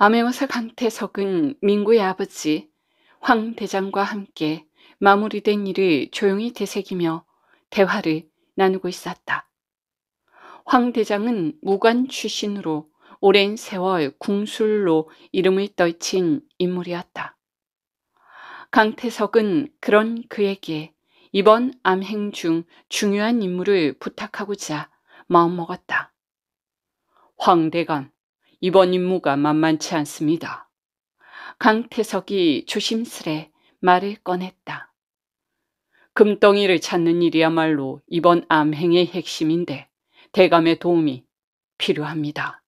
암행어사 강태석은 민구의 아버지 황 대장과 함께 마무리된 일을 조용히 되새기며 대화를 나누고 있었다. 황 대장은 무관 출신으로 오랜 세월 궁술로 이름을 떨친 인물이었다. 강태석은 그런 그에게 이번 암행 중 중요한 임무를 부탁하고자 마음먹었다. 황대감, 이번 임무가 만만치 않습니다. 강태석이 조심스레 말을 꺼냈다. 금덩이를 찾는 일이야말로 이번 암행의 핵심인데 대감의 도움이 필요합니다.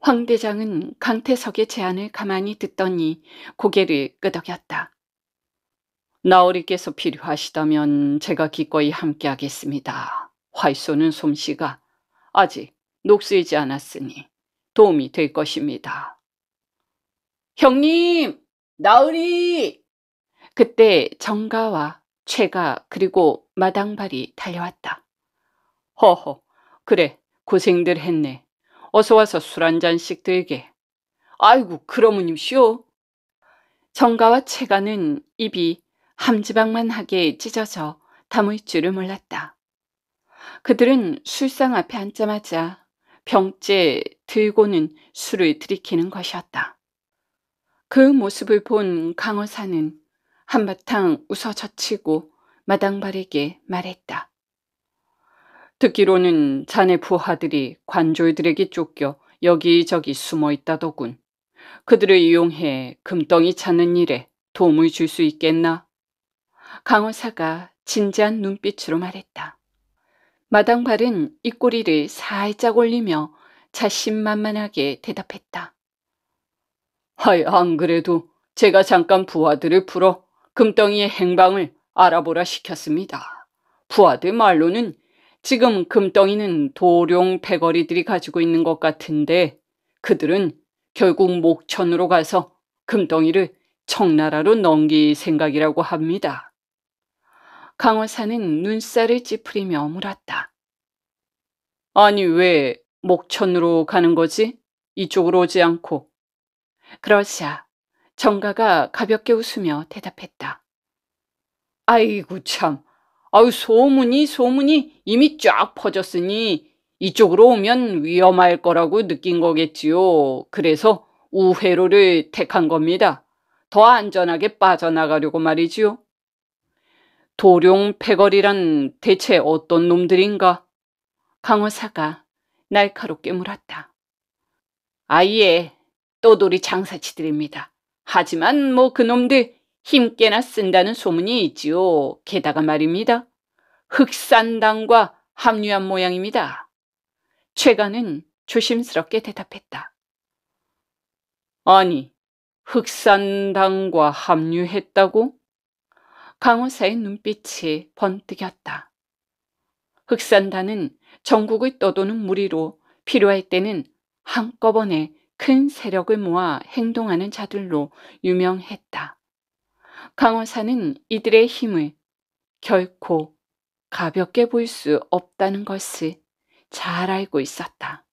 황 대장은 강태석의 제안을 가만히 듣더니 고개를 끄덕였다. 나으리께서 필요하시다면 제가 기꺼이 함께하겠습니다. 활쏘는 솜씨가 아직 녹슬지 않았으니 도움이 될 것입니다. 형님, 나으리! 그때 정가와 최가 그리고 마당발이 달려왔다. 허허, 그래, 고생들 했네. 어서 와서 술 한 잔씩 들게. 아이고, 그러므님쇼. 정가와 채가는 입이 함지박만하게 찢어져 담을 줄을 몰랐다. 그들은 술상 앞에 앉자마자 병째 들고는 술을 들이키는 것이었다. 그 모습을 본 강호사는 한바탕 웃어 젖히고 마당발에게 말했다. 듣기로는 자네 부하들이 관졸들에게 쫓겨 여기저기 숨어 있다더군. 그들을 이용해 금덩이 찾는 일에 도움을 줄 수 있겠나? 강호사가 진지한 눈빛으로 말했다. 마당발은 입꼬리를 살짝 올리며 자신만만하게 대답했다. 아이, 안 그래도 제가 잠깐 부하들을 풀어 금덩이의 행방을 알아보라 시켰습니다. 부하들 말로는 지금 금덩이는 도룡 패거리들이 가지고 있는 것 같은데 그들은 결국 목천으로 가서 금덩이를 청나라로 넘길 생각이라고 합니다. 강호사는 눈살을 찌푸리며 물었다. 아니 왜 목천으로 가는 거지? 이쪽으로 오지 않고. 그러자 정가가 가볍게 웃으며 대답했다. 아이고 참, 아유 소문이 소문이 이미 쫙 퍼졌으니 이쪽으로 오면 위험할 거라고 느낀 거겠지요. 그래서 우회로를 택한 겁니다. 더 안전하게 빠져나가려고 말이지요. 도룡 패거리란 대체 어떤 놈들인가? 강호사가 날카롭게 물었다. 아예 또돌이 장사치들입니다. 하지만 뭐 그놈들 힘께나 쓴다는 소문이 있지요. 게다가 말입니다. 흑산당과 합류한 모양입니다. 최가는 조심스럽게 대답했다. 아니, 흑산당과 합류했다고? 강호사의 눈빛이 번뜩였다. 흑산단은 전국을 떠도는 무리로 필요할 때는 한꺼번에 큰 세력을 모아 행동하는 자들로 유명했다. 강호사는 이들의 힘을 결코 가볍게 볼 수 없다는 것을 잘 알고 있었다.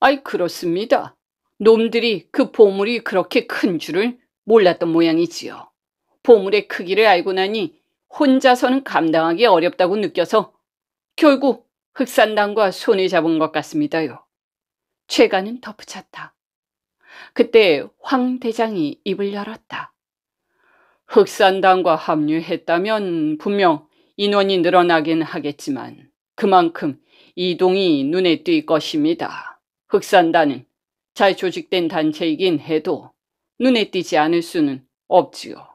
아이 그렇습니다. 놈들이 그 보물이 그렇게 큰 줄을 몰랐던 모양이지요. 보물의 크기를 알고 나니 혼자서는 감당하기 어렵다고 느껴서 결국 흑산당과 손을 잡은 것 같습니다요. 최가는 덧붙였다. 그때 황 대장이 입을 열었다. 흑산당과 합류했다면 분명 인원이 늘어나긴 하겠지만 그만큼 이동이 눈에 띌 것입니다. 흑산단은 잘 조직된 단체이긴 해도 눈에 띄지 않을 수는 없지요.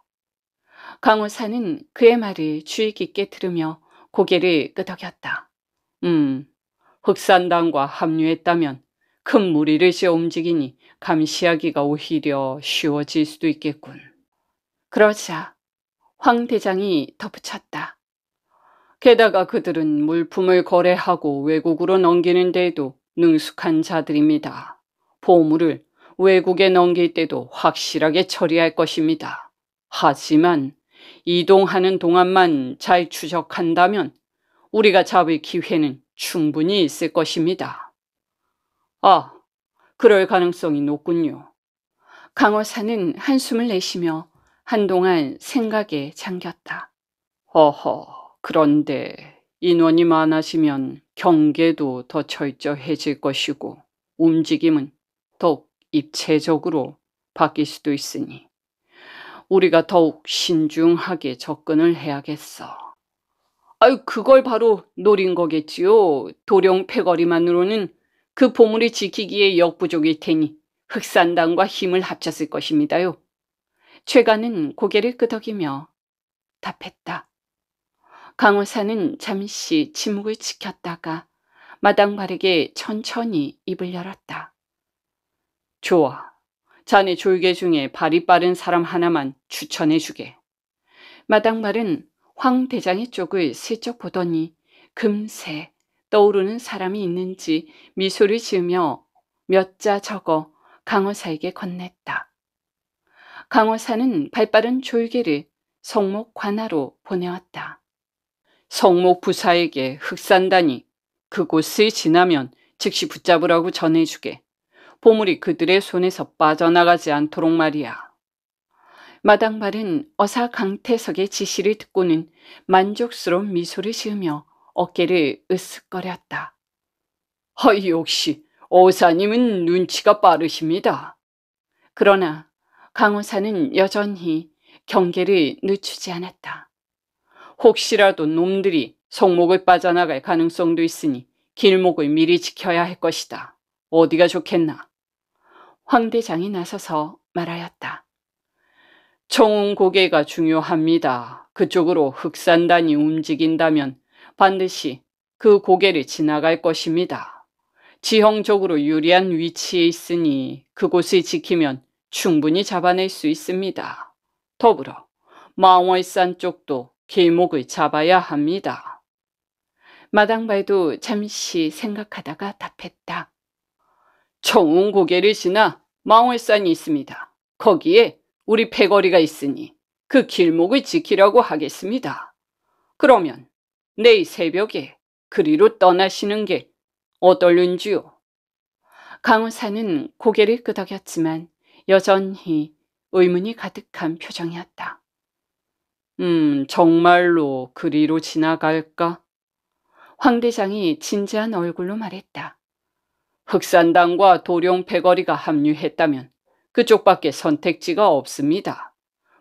강호사는 그의 말을 주의 깊게 들으며 고개를 끄덕였다. 음, 흑산당과 합류했다면 큰 무리를 지어 움직이니 감시하기가 오히려 쉬워질 수도 있겠군. 그러자 황 대장이 덧붙였다. 게다가 그들은 물품을 거래하고 외국으로 넘기는 데에도 능숙한 자들입니다. 보물을 외국에 넘길 때도 확실하게 처리할 것입니다. 하지만 이동하는 동안만 잘 추적한다면 우리가 잡을 기회는 충분히 있을 것입니다. 아, 그럴 가능성이 높군요. 강호사는 한숨을 내쉬며 한동안 생각에 잠겼다. 허허 그런데 인원이 많아지면 경계도 더 철저해질 것이고 움직임은 더욱 입체적으로 바뀔 수도 있으니 우리가 더욱 신중하게 접근을 해야겠어. 아유, 그걸 바로 노린 거겠지요. 도령 패거리만으로는 그보물이 지키기에 역부족일 테니 흑산당과 힘을 합쳤을 것입니다요. 최가는 고개를 끄덕이며 답했다. 강호사는 잠시 침묵을 지켰다가 마당바르게 천천히 입을 열었다. 좋아. 자네 졸개 중에 발이 빠른 사람 하나만 추천해주게. 마당발은황 대장의 쪽을 슬쩍 보더니 금세 떠오르는 사람이 있는지 미소를 지으며 몇 자 적어 강호사에게 건넸다. 강호사는 발빠른 졸개를 성목 관하로 보내왔다. 성목 부사에게 흑산다니 그곳을 지나면 즉시 붙잡으라고 전해주게. 보물이 그들의 손에서 빠져나가지 않도록 말이야. 마당발은 어사 강태석의 지시를 듣고는 만족스러운 미소를 지으며 어깨를 으쓱거렸다. 허이 역시 어사님은 눈치가 빠르십니다. 그러나 강호사는 여전히 경계를 늦추지 않았다. 혹시라도 놈들이 성목을 빠져나갈 가능성도 있으니 길목을 미리 지켜야 할 것이다. 어디가 좋겠나? 황대장이 나서서 말하였다. 청운 고개가 중요합니다. 그쪽으로 흑산단이 움직인다면 반드시 그 고개를 지나갈 것입니다. 지형적으로 유리한 위치에 있으니 그곳을 지키면 충분히 잡아낼 수 있습니다. 더불어 망월산 쪽도 길목을 잡아야 합니다. 마당발도 잠시 생각하다가 답했다. 정운 고개를 지나 망월산이 있습니다. 거기에 우리 패거리가 있으니 그 길목을 지키라고 하겠습니다. 그러면 내일 새벽에 그리로 떠나시는 게 어떨는지요? 강우사는 고개를 끄덕였지만 여전히 의문이 가득한 표정이었다. 음, 정말로 그리로 지나갈까? 황 대장이 진지한 얼굴로 말했다. 흑산당과 도룡 패거리가 합류했다면 그쪽밖에 선택지가 없습니다.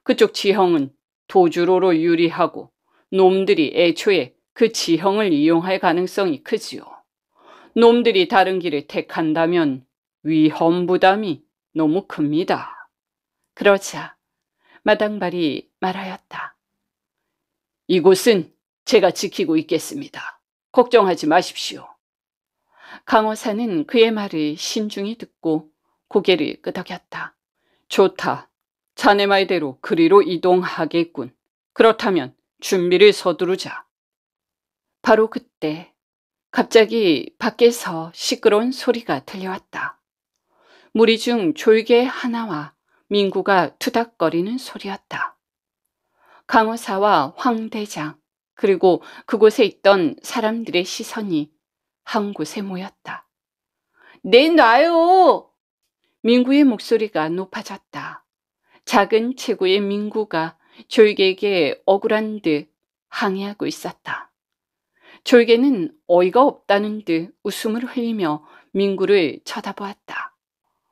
그쪽 지형은 도주로로 유리하고 놈들이 애초에 그 지형을 이용할 가능성이 크지요. 놈들이 다른 길을 택한다면 위험 부담이 너무 큽니다. 그러자 마당발이 말하였다. 이곳은 제가 지키고 있겠습니다. 걱정하지 마십시오. 강호사는 그의 말을 신중히 듣고 고개를 끄덕였다. 좋다. 자네 말대로 그리로 이동하겠군. 그렇다면 준비를 서두르자. 바로 그때 갑자기 밖에서 시끄러운 소리가 들려왔다. 무리 중 졸개 하나와 민구가 투닥거리는 소리였다. 강호사와 황대장 그리고 그곳에 있던 사람들의 시선이 한 곳에 모였다. 내놔요! 네, 민구의 목소리가 높아졌다. 작은 체구의 민구가 졸개에게 억울한 듯 항의하고 있었다. 졸개는 어이가 없다는 듯 웃음을 흘리며 민구를 쳐다보았다.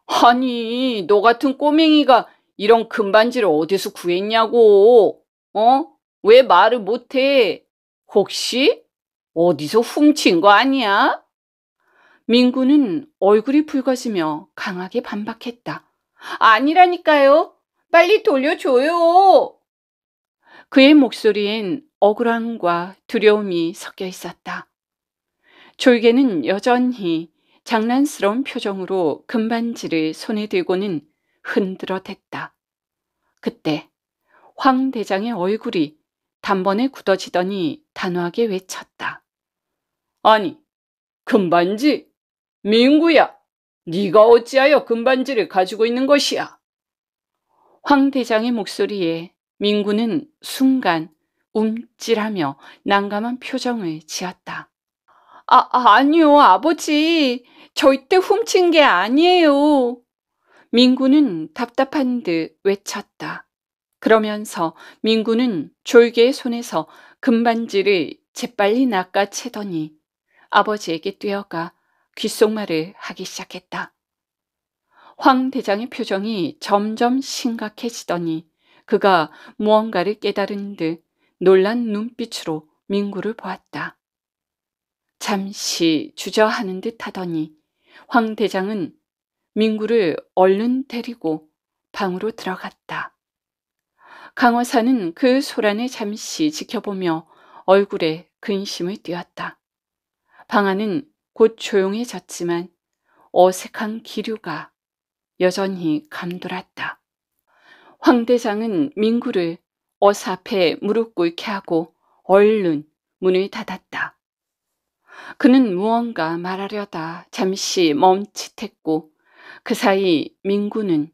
아니, 너 같은 꼬맹이가 이런 금반지를 어디서 구했냐고. 어? 왜 말을 못해? 혹시? 어디서 훔친 거 아니야? 민구는 얼굴이 붉어지며 강하게 반박했다. 아니라니까요. 빨리 돌려줘요. 그의 목소리엔 억울함과 두려움이 섞여 있었다. 졸개는 여전히 장난스러운 표정으로 금반지를 손에 들고는 흔들어 댔다. 그때 황 대장의 얼굴이 단번에 굳어지더니 단호하게 외쳤다. 아니, 금반지? 민구야, 네가 어찌하여 금반지를 가지고 있는 것이야? 황 대장의 목소리에 민구는 순간 움찔하며 난감한 표정을 지었다. 아, 아, 아니요, 아버지. 절대 훔친 게 아니에요. 민구는 답답한 듯 외쳤다. 그러면서 민구는 졸개의 손에서 금반지를 재빨리 낚아채더니 아버지에게 뛰어가 귓속말을 하기 시작했다. 황 대장의 표정이 점점 심각해지더니 그가 무언가를 깨달은 듯 놀란 눈빛으로 민구를 보았다. 잠시 주저하는 듯 하더니 황 대장은 민구를 얼른 데리고 방으로 들어갔다. 강호사는 그 소란을 잠시 지켜보며 얼굴에 근심을 띄었다. 방 안은 곧 조용해졌지만 어색한 기류가 여전히 감돌았다. 황대장은 민구를 어사 앞 무릎 꿇게 하고 얼른 문을 닫았다. 그는 무언가 말하려다 잠시 멈칫했고 그 사이 민구는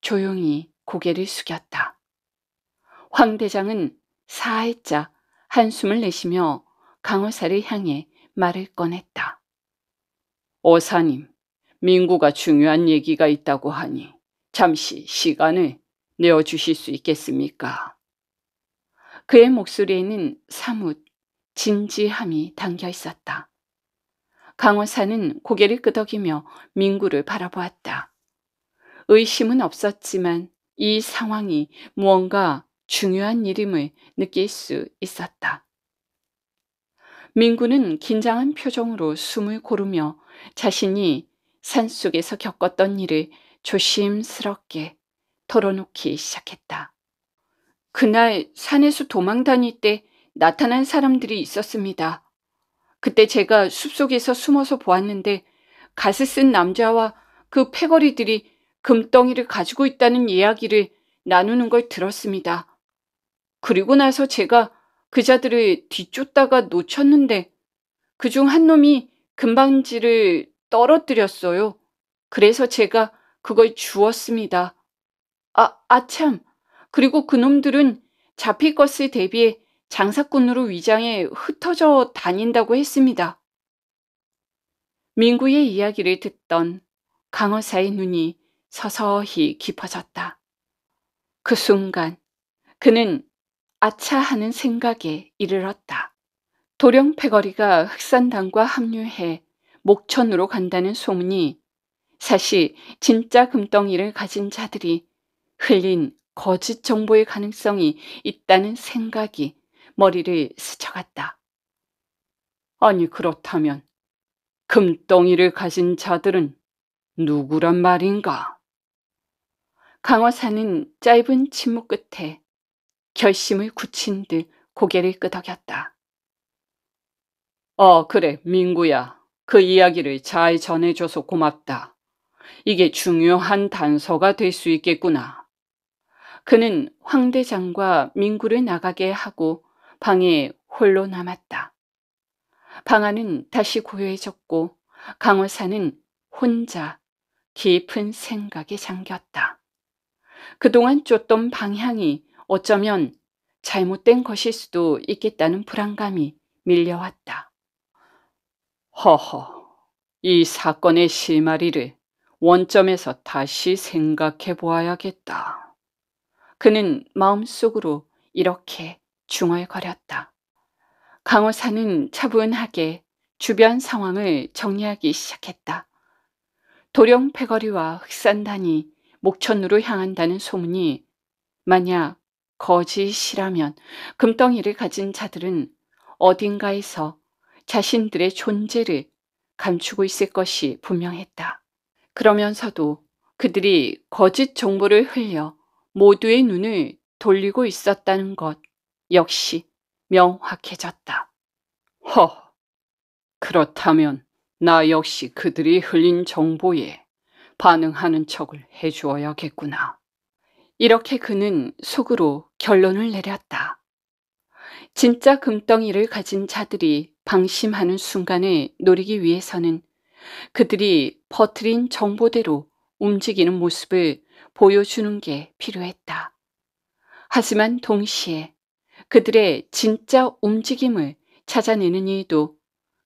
조용히 고개를 숙였다. 황대장은 사해자 한숨을 내쉬며 강호사를 향해 말을 꺼냈다. 오사님, 민구가 중요한 얘기가 있다고 하니 잠시 시간을 내어주실 수 있겠습니까? 그의 목소리에는 사뭇 진지함이 담겨 있었다. 강호사는 고개를 끄덕이며 민구를 바라보았다. 의심은 없었지만 이 상황이 무언가 중요한 일임을 느낄 수 있었다. 민구는 긴장한 표정으로 숨을 고르며 자신이 산속에서 겪었던 일을 조심스럽게 털어놓기 시작했다. 그날 산에서 도망 다닐 때 나타난 사람들이 있었습니다. 그때 제가 숲속에서 숨어서 보았는데 가스 쓴 남자와 그 패거리들이 금덩이를 가지고 있다는 이야기를 나누는 걸 들었습니다. 그리고 나서 제가 그 자들을 뒤쫓다가 놓쳤는데 그 중 한 놈이 금방지를 떨어뜨렸어요. 그래서 제가 그걸 주었습니다. 아, 아참. 그리고 그놈들은 잡힐 것을 대비해 장사꾼으로 위장해 흩어져 다닌다고 했습니다. 민구의 이야기를 듣던 강어사의 눈이 서서히 깊어졌다. 그 순간 그는 아차 하는 생각에 이르렀다. 도령 패거리가 흑산당과 합류해 목천으로 간다는 소문이 사실 진짜 금덩이를 가진 자들이 흘린 거짓 정보의 가능성이 있다는 생각이 머리를 스쳐갔다. 아니 그렇다면 금덩이를 가진 자들은 누구란 말인가? 강호사는 짧은 침묵 끝에 결심을 굳힌 듯 고개를 끄덕였다. 어, 그래, 민구야. 그 이야기를 잘 전해줘서 고맙다. 이게 중요한 단서가 될 수 있겠구나. 그는 황대장과 민구를 나가게 하고 방에 홀로 남았다. 방 안은 다시 고요해졌고 강호사는 혼자 깊은 생각에 잠겼다. 그동안 쫓던 방향이 어쩌면 잘못된 것일 수도 있겠다는 불안감이 밀려왔다. 허허, 이 사건의 실마리를 원점에서 다시 생각해 보아야겠다. 그는 마음속으로 이렇게 중얼거렸다. 강호사는 차분하게 주변 상황을 정리하기 시작했다. 도령 패거리와 흑산단이 목천으로 향한다는 소문이 만약 거짓이라면 금덩이를 가진 자들은 어딘가에서 자신들의 존재를 감추고 있을 것이 분명했다. 그러면서도 그들이 거짓 정보를 흘려 모두의 눈을 돌리고 있었다는 것 역시 명확해졌다. 허, 그렇다면 나 역시 그들이 흘린 정보에 반응하는 척을 해주어야겠구나. 이렇게 그는 속으로 결론을 내렸다. 진짜 금덩이를 가진 자들이 방심하는 순간을 노리기 위해서는 그들이 퍼트린 정보대로 움직이는 모습을 보여주는 게 필요했다. 하지만 동시에 그들의 진짜 움직임을 찾아내는 일도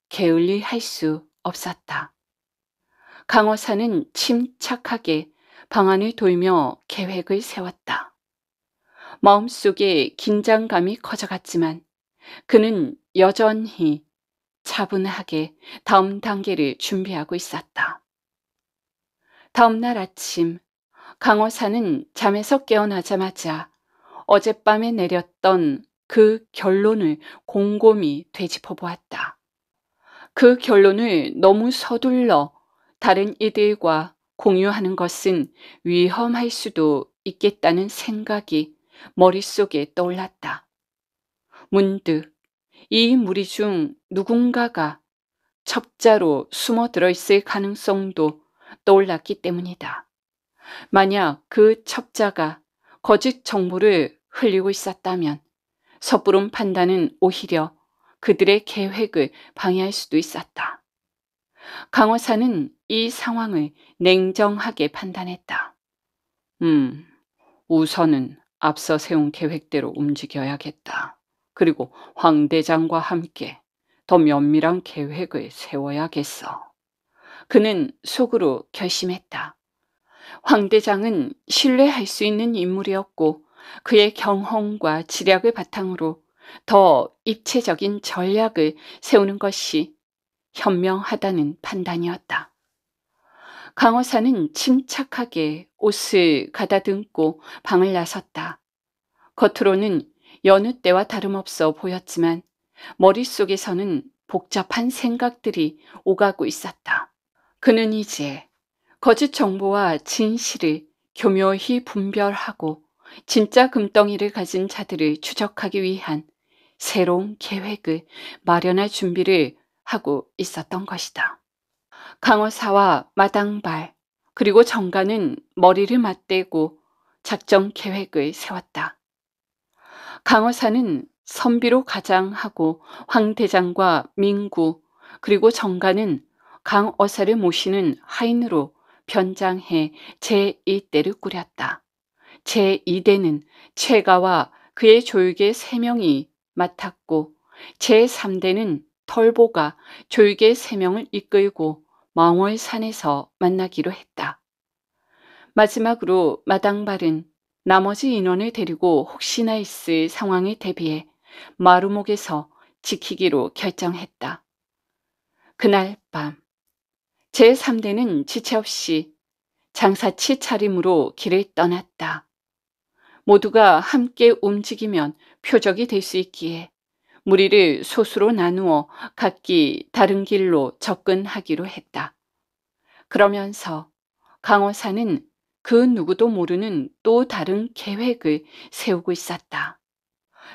게을리 할 수 없었다. 강호사는 침착하게 방안을 돌며 계획을 세웠다. 마음속에 긴장감이 커져갔지만 그는 여전히 차분하게 다음 단계를 준비하고 있었다. 다음 날 아침 강호사는 잠에서 깨어나자마자 어젯밤에 내렸던 그 결론을 곰곰이 되짚어 보았다. 그 결론을 너무 서둘러 다른 이들과 공유하는 것은 위험할 수도 있겠다는 생각이 머릿속에 떠올랐다. 문득 이 무리 중 누군가가 첩자로 숨어 들어있을 가능성도 떠올랐기 때문이다. 만약 그 첩자가 거짓 정보를 흘리고 있었다면 섣부른 판단은 오히려 그들의 계획을 방해할 수도 있었다. 강호사는 이 상황을 냉정하게 판단했다. 음, 우선은 앞서 세운 계획대로 움직여야겠다. 그리고 황 대장과 함께 더 면밀한 계획을 세워야겠어. 그는 속으로 결심했다. 황 대장은 신뢰할 수 있는 인물이었고 그의 경험과 지략을 바탕으로 더 입체적인 전략을 세우는 것이 현명하다는 판단이었다. 강호사는 침착하게 옷을 가다듬고 방을 나섰다. 겉으로는 여느 때와 다름없어 보였지만 머릿속에서는 복잡한 생각들이 오가고 있었다. 그는 이제 거짓 정보와 진실을 교묘히 분별하고 진짜 금덩이를 가진 자들을 추적하기 위한 새로운 계획을 마련할 준비를 하고 있었던 것이다. 강호사와 마당발, 그리고 정가는 머리를 맞대고 작전 계획을 세웠다. 강어사는 선비로 가장하고 황대장과 민구 그리고 정가는 강어사를 모시는 하인으로 변장해 제1대를 꾸렸다. 제2대는 최가와 그의 조육의 3명이 맡았고 제3대는 털보가 조육의 3명을 이끌고 멍월 산에서 만나기로 했다. 마지막으로 마당발은 나머지 인원을 데리고 혹시나 있을 상황에 대비해 마루목에서 지키기로 결정했다. 그날 밤 제3대는 지체 없이 장사치 차림으로 길을 떠났다. 모두가 함께 움직이면 표적이 될 수 있기에 무리를 소수로 나누어 각기 다른 길로 접근하기로 했다. 그러면서 강호사는 그 누구도 모르는 또 다른 계획을 세우고 있었다.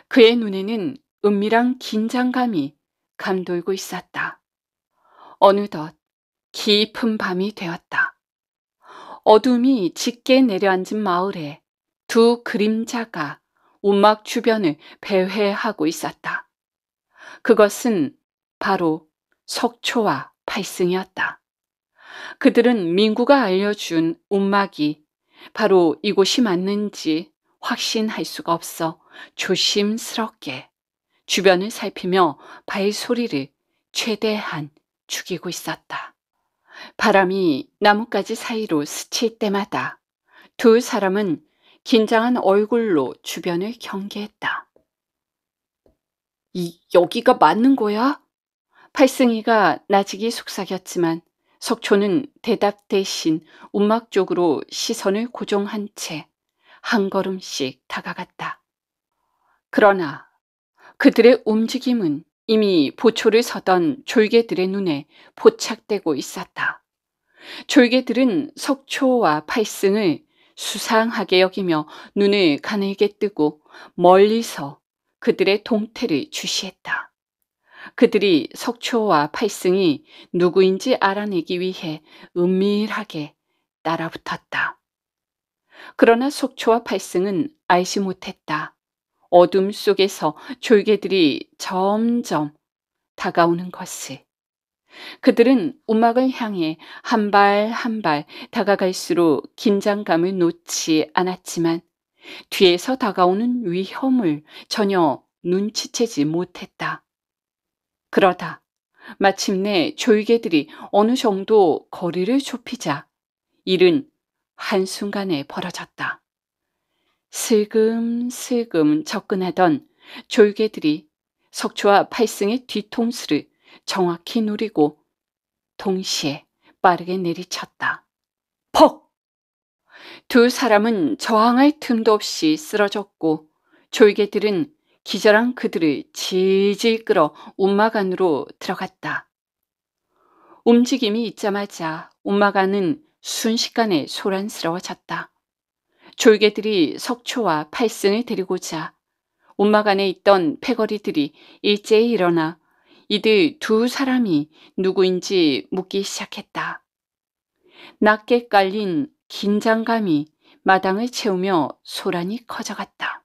그의 눈에는 은밀한 긴장감이 감돌고 있었다. 어느덧 깊은 밤이 되었다. 어둠이 짙게 내려앉은 마을에 두 그림자가 운막 주변을 배회하고 있었다. 그것은 바로 석초와 팔승이었다. 그들은 민구가 알려준 운막이 바로 이곳이 맞는지 확신할 수가 없어 조심스럽게 주변을 살피며 발소리를 최대한 죽이고 있었다. 바람이 나뭇가지 사이로 스칠 때마다 두 사람은 긴장한 얼굴로 주변을 경계했다. 이, 여기가 맞는 거야? 팔승이가 나직이 속삭였지만 석초는 대답 대신 움막 쪽으로 시선을 고정한 채 한 걸음씩 다가갔다. 그러나 그들의 움직임은 이미 보초를 서던 졸개들의 눈에 포착되고 있었다. 졸개들은 석초와 팔승을 수상하게 여기며 눈을 가늘게 뜨고 멀리서 그들의 동태를 주시했다. 그들이 석초와 팔승이 누구인지 알아내기 위해 은밀하게 따라붙었다. 그러나 속초와 팔승은 알지 못했다. 어둠 속에서 졸개들이 점점 다가오는 것을. 그들은 음악을 향해 한 발 한 발 다가갈수록 긴장감을 놓지 않았지만 뒤에서 다가오는 위험을 전혀 눈치채지 못했다. 그러다 마침내 조이개들이 어느 정도 거리를 좁히자 일은 한순간에 벌어졌다. 슬금슬금 접근하던 졸개들이 석초와 팔승의 뒤통수를 정확히 누리고 동시에 빠르게 내리쳤다. 퍽! 두 사람은 저항할 틈도 없이 쓰러졌고 졸개들은 기절한 그들을 질질 끌어 움마간으로 들어갔다. 움직임이 있자마자 움마간은 순식간에 소란스러워졌다. 졸개들이 석초와 팔승을 데리고자 움마간에 있던 패거리들이 일제히 일어나 이들 두 사람이 누구인지 묻기 시작했다. 낮게 깔린 긴장감이 마당을 채우며 소란이 커져갔다.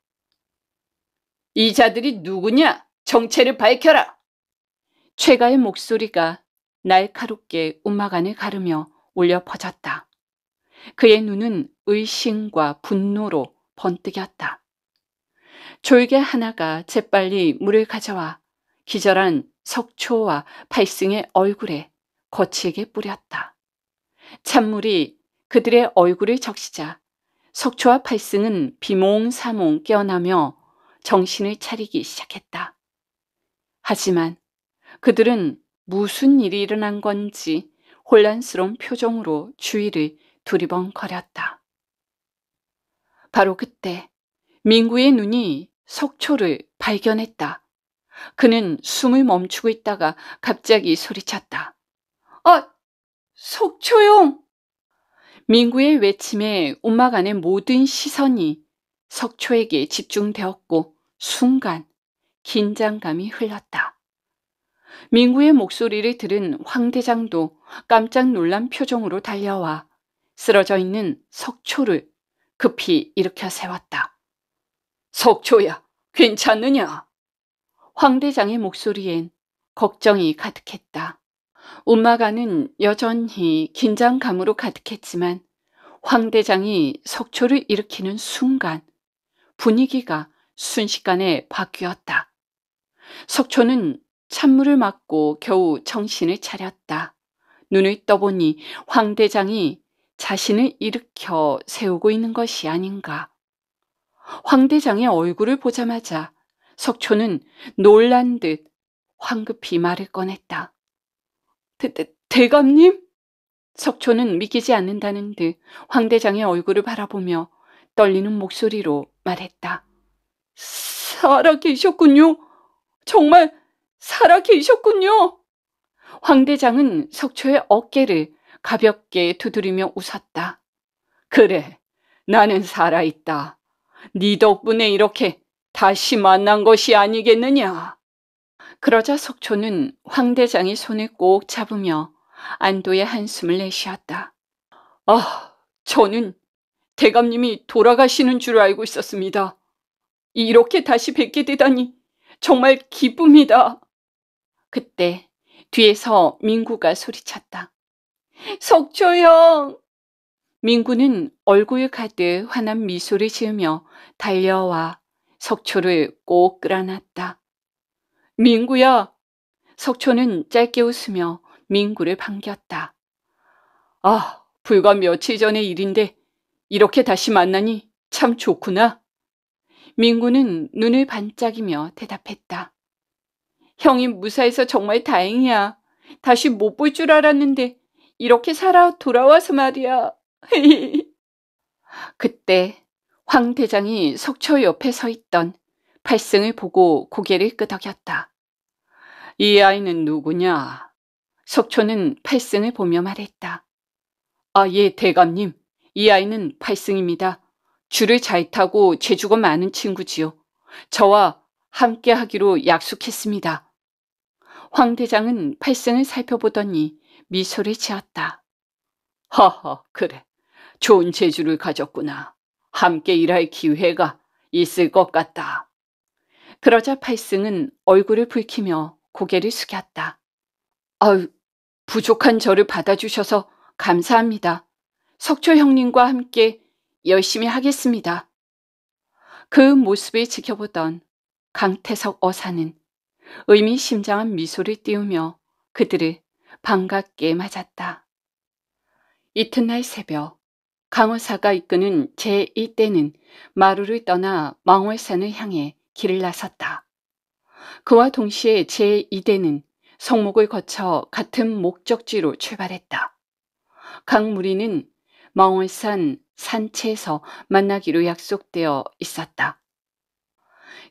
이 자들이 누구냐? 정체를 밝혀라! 최가의 목소리가 날카롭게 음악안을 가르며 울려 퍼졌다. 그의 눈은 의심과 분노로 번뜩였다. 졸개 하나가 재빨리 물을 가져와 기절한 석초와 팔승의 얼굴에 거칠게 뿌렸다. 찬물이 그들의 얼굴을 적시자 석초와 팔승은 비몽사몽 깨어나며 정신을 차리기 시작했다. 하지만 그들은 무슨 일이 일어난 건지 혼란스러운 표정으로 주위를 두리번거렸다. 바로 그때 민구의 눈이 석초를 발견했다. 그는 숨을 멈추고 있다가 갑자기 소리쳤다. 아, 어, 석초용! 민구의 외침에 엄마간의 모든 시선이 석초에게 집중되었고 순간 긴장감이 흘렀다. 민구의 목소리를 들은 황 대장도 깜짝 놀란 표정으로 달려와 쓰러져 있는 석초를 급히 일으켜 세웠다. 석초야, 괜찮느냐? 황 대장의 목소리엔 걱정이 가득했다. 운마가는 여전히 긴장감으로 가득했지만 황 대장이 석초를 일으키는 순간 분위기가 순식간에 바뀌었다. 석초는 찬물을 맞고 겨우 정신을 차렸다. 눈을 떠보니 황 대장이 자신을 일으켜 세우고 있는 것이 아닌가. 황 대장의 얼굴을 보자마자 석초는 놀란 듯 황급히 말을 꺼냈다. 대, 대, 대감님? 석초는 믿기지 않는다는 듯 황대장의 얼굴을 바라보며 떨리는 목소리로 말했다. 살아계셨군요. 정말 살아계셨군요. 황대장은 석초의 어깨를 가볍게 두드리며 웃었다. 그래, 나는 살아있다. 네 덕분에 이렇게 다시 만난 것이 아니겠느냐. 그러자 석초는황대장의 손을 꼭 잡으며 안도의 한숨을 내쉬었다. 아, 저는 대감님이 돌아가시는 줄 알고 있었습니다. 이렇게 다시 뵙게 되다니 정말 기쁩니다. 그때 뒤에서 민구가 소리쳤다. 석초형! 민구는 얼굴 가득 환한 미소를 지으며 달려와 석초를 꼭 끌어놨다. 민구야! 석초는 짧게 웃으며 민구를 반겼다. 아, 불과 며칠 전의 일인데 이렇게 다시 만나니 참 좋구나. 민구는 눈을 반짝이며 대답했다. 형이 무사해서 정말 다행이야. 다시 못 볼 줄 알았는데 이렇게 살아 돌아와서 말이야. 그때 황 대장이 석초 옆에 서 있던 팔승을 보고 고개를 끄덕였다. 이 아이는 누구냐? 석초는 팔승을 보며 말했다. 아, 예, 대감님. 이 아이는 팔승입니다. 줄을 잘 타고 재주가 많은 친구지요. 저와 함께 하기로 약속했습니다. 황 대장은 팔승을 살펴보더니 미소를 지었다. 허허, 그래. 좋은 재주를 가졌구나. 함께 일할 기회가 있을 것 같다. 그러자 팔승은 얼굴을 붉히며 고개를 숙였다. 아유, 부족한 저를 받아주셔서 감사합니다. 석초 형님과 함께 열심히 하겠습니다. 그 모습을 지켜보던 강태석 어사는 의미심장한 미소를 띄우며 그들을 반갑게 맞았다. 이튿날 새벽 강호사가 이끄는 제1대는 마루를 떠나 망월산을 향해 길을 나섰다. 그와 동시에 제2대는 성목을 거쳐 같은 목적지로 출발했다. 각 무리는 멍울산 산채에서 만나기로 약속되어 있었다.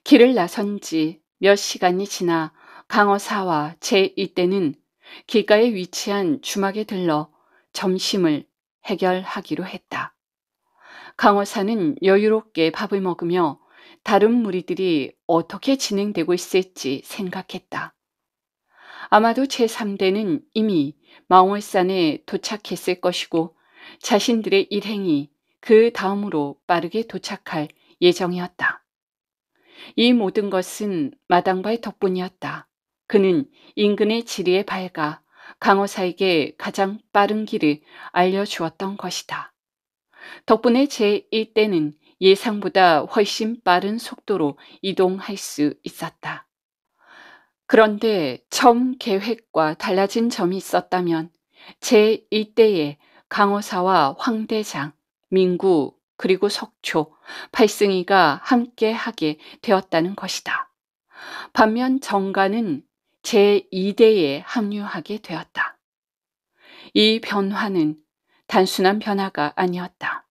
길을 나선 지 몇 시간이 지나 강어사와 제2대는 길가에 위치한 주막에 들러 점심을 해결하기로 했다. 강어사는 여유롭게 밥을 먹으며 다른 무리들이 어떻게 진행되고 있을지 생각했다. 아마도 제3대는 이미 망월산에 도착했을 것이고 자신들의 일행이 그 다음으로 빠르게 도착할 예정이었다. 이 모든 것은 마당바의 덕분이었다. 그는 인근의 지리에 밝아 강호사에게 가장 빠른 길을 알려주었던 것이다. 덕분에 제1대는 예상보다 훨씬 빠른 속도로 이동할 수 있었다. 그런데 처음 계획과 달라진 점이 있었다면 제1대의 강호사와 황대장, 민구 그리고 석초, 팔승이가 함께하게 되었다는 것이다. 반면 정가는 제2대에 합류하게 되었다. 이 변화는 단순한 변화가 아니었다.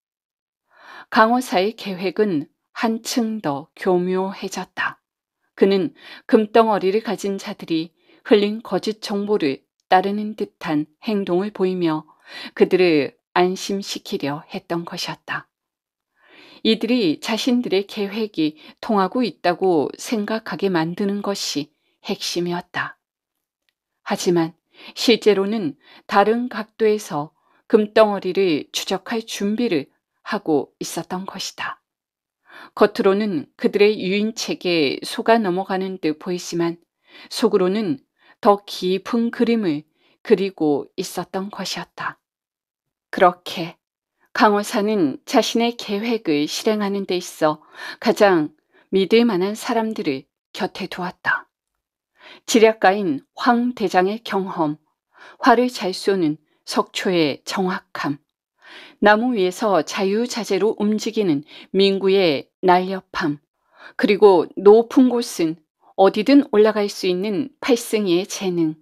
강호사의 계획은 한층 더 교묘해졌다. 그는 금덩어리를 가진 자들이 흘린 거짓 정보를 따르는 듯한 행동을 보이며 그들을 안심시키려 했던 것이었다. 이들이 자신들의 계획이 통하고 있다고 생각하게 만드는 것이 핵심이었다. 하지만 실제로는 다른 각도에서 금덩어리를 추적할 준비를 하고 있었던 것이다. 겉으로는 그들의 유인책에 속아 넘어가는 듯 보이지만 속으로는 더 깊은 그림을 그리고 있었던 것이었다. 그렇게 강호사는 자신의 계획을 실행하는 데 있어 가장 믿을 만한 사람들을 곁에 두었다. 지략가인 황 대장의 경험, 화를 잘 쏘는 석초의 정확함, 나무 위에서 자유자재로 움직이는 민구의 날렵함, 그리고 높은 곳은 어디든 올라갈 수 있는 팔승이의 재능.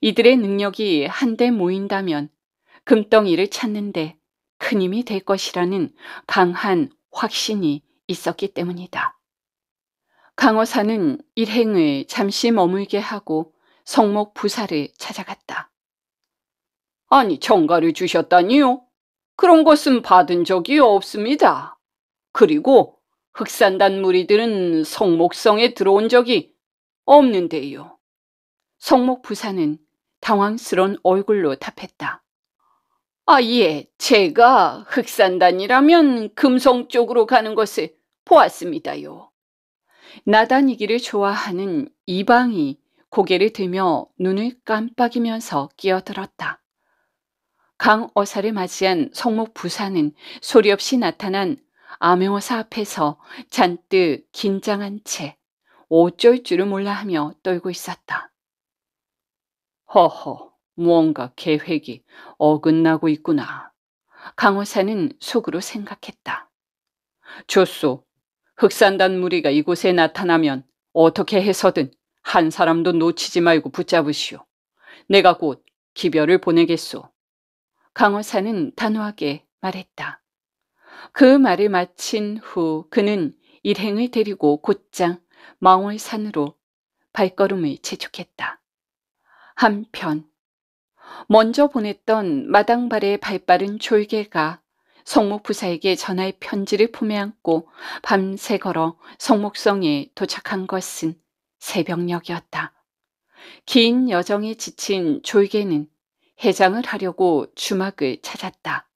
이들의 능력이 한데 모인다면 금덩이를 찾는데 큰 힘이 될 것이라는 강한 확신이 있었기 때문이다. 강호사는 일행을 잠시 머물게 하고 성목 부사를 찾아갔다. 아니, 정가를 주셨다니요? 그런 것은 받은 적이 없습니다. 그리고 흑산단 무리들은 성목성에 들어온 적이 없는데요. 성목 부사는 당황스러운 얼굴로 답했다. 아, 예, 제가 흑산단이라면 금성 쪽으로 가는 것을 보았습니다요. 나다니기를 좋아하는 이방이 고개를 들며 눈을 깜빡이면서 끼어들었다. 강어사를 맞이한 성목 부사는 소리 없이 나타난 암행어사 앞에서 잔뜩 긴장한 채 어쩔 줄을 몰라 하며 떨고 있었다. 허허, 무언가 계획이 어긋나고 있구나. 강호사는 속으로 생각했다. 좋소, 흑산단 무리가 이곳에 나타나면 어떻게 해서든 한 사람도 놓치지 말고 붙잡으시오. 내가 곧 기별을 보내겠소. 강호사는 단호하게 말했다. 그 말을 마친 후 그는 일행을 데리고 곧장 망월산으로 발걸음을 재촉했다. 한편 먼저 보냈던 마당발의 발빠른 졸개가 성목 부사에게 전할 편지를 품에 안고 밤새 걸어 성목성에 도착한 것은 새벽녘이었다. 긴 여정에 지친 졸개는 해장을 하려고 주막을 찾았다.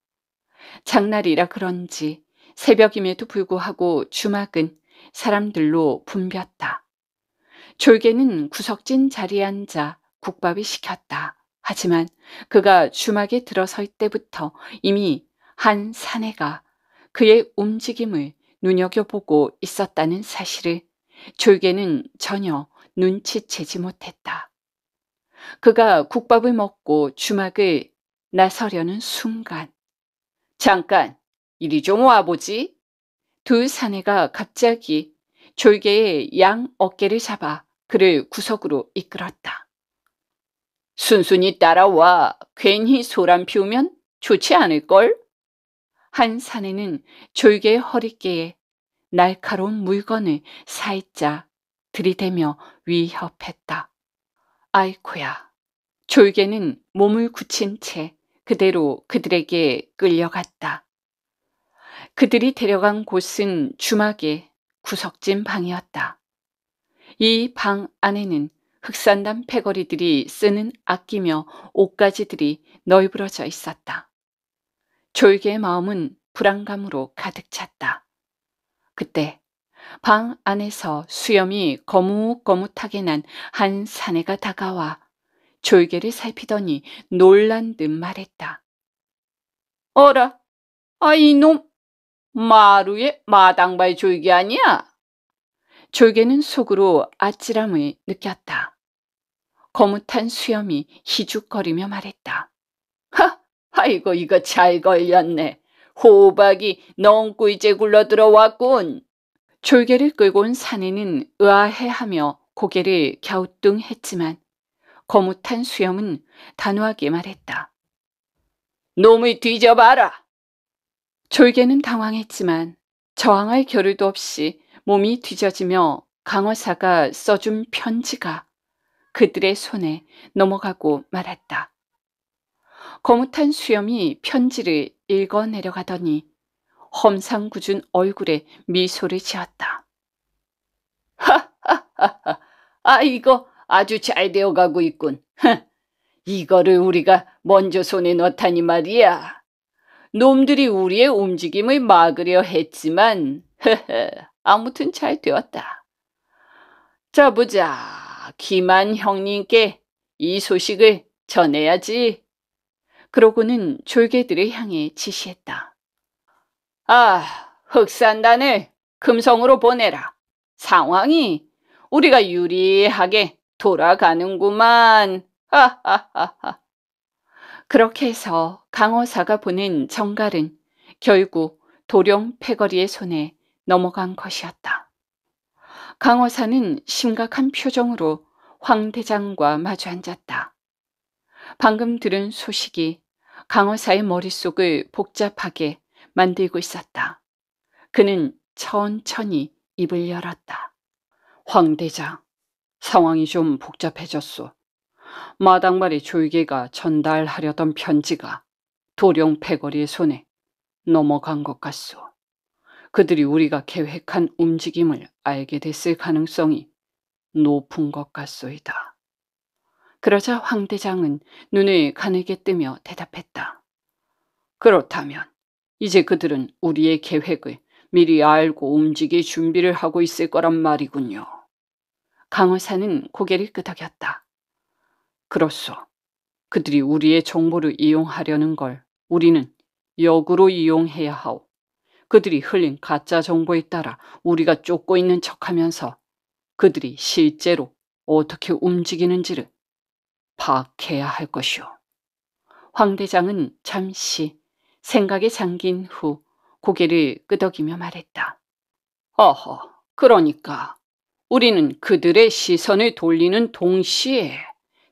장날이라 그런지 새벽임에도 불구하고 주막은 사람들로 붐볐다. 졸개는 구석진 자리에 앉아 국밥이 시켰다. 하지만 그가 주막에 들어설 때부터 이미 한 사내가 그의 움직임을 눈여겨보고 있었다는 사실을 졸개는 전혀 눈치채지 못했다. 그가 국밥을 먹고 주막을 나서려는 순간 잠깐 이리 좀 와보지. 두 사내가 갑자기 졸개의 양 어깨를 잡아 그를 구석으로 이끌었다. 순순히 따라와 괜히 소란 피우면 좋지 않을걸? 한 사내는 졸개의 허리깨에 날카로운 물건을 살짝 들이대며 위협했다. 아이코야. 졸개는 몸을 굳힌 채 그대로 그들에게 끌려갔다. 그들이 데려간 곳은 주막의 구석진 방이었다. 이 방 안에는 흑산단 패거리들이 쓰는 악기며 옷가지들이 널브러져 있었다. 졸개의 마음은 불안감으로 가득 찼다. 그때 방 안에서 수염이 거뭇거뭇하게 난 한 사내가 다가와 졸개를 살피더니 놀란 듯 말했다. 어라, 아 이놈 마루의 마당발 졸개 아니야? 졸개는 속으로 아찔함을 느꼈다. 거뭇한 수염이 희죽거리며 말했다. 하, 아이고 이거 잘 걸렸네. 호박이 넝꾸이제 굴러 들어왔군. 졸개를 끌고 온 사내는 의아해하며 고개를 갸우뚱했지만 거뭇한 수염은 단호하게 말했다. 놈의 뒤져봐라! 졸개는 당황했지만 저항할 겨를도 없이 몸이 뒤져지며 강어사가 써준 편지가 그들의 손에 넘어가고 말았다. 거뭇한 수염이 편지를 읽어 내려가더니 험상궂은 얼굴에 미소를 지었다. 하하하하, 아 이거 아주 잘 되어가고 있군. 흥, 이거를 우리가 먼저 손에 넣다니 말이야. 놈들이 우리의 움직임을 막으려 했지만 헤헤, 아무튼 잘 되었다. 자 보자, 김한 형님께 이 소식을 전해야지. 그러고는 졸개들을 향해 지시했다. 아, 흑산단을 금성으로 보내라. 상황이 우리가 유리하게 돌아가는구만. 하하하하. 아, 아, 아, 그렇게 해서 강호사가 보낸 정갈은 결국 도령 패거리의 손에 넘어간 것이었다. 강호사는 심각한 표정으로 황 대장과 마주 앉았다. 방금 들은 소식이 강호사의 머릿속을 복잡하게 만들고 있었다. 그는 천천히 입을 열었다. 황대장, 상황이 좀 복잡해졌소. 마당발이 조이개가 전달하려던 편지가 도령 패거리의 손에 넘어간 것 같소. 그들이 우리가 계획한 움직임을 알게 됐을 가능성이 높은 것 같소이다. 그러자 황대장은 눈을 가늘게 뜨며 대답했다. 그렇다면 이제 그들은 우리의 계획을 미리 알고 움직일 준비를 하고 있을 거란 말이군요. 강호사는 고개를 끄덕였다. 그렇소. 그들이 우리의 정보를 이용하려는 걸 우리는 역으로 이용해야 하오. 그들이 흘린 가짜 정보에 따라 우리가 쫓고 있는 척하면서 그들이 실제로 어떻게 움직이는지를 파악해야 할 것이오. 황 대장은 잠시 생각에 잠긴 후 고개를 끄덕이며 말했다. 어허, 그러니까 우리는 그들의 시선을 돌리는 동시에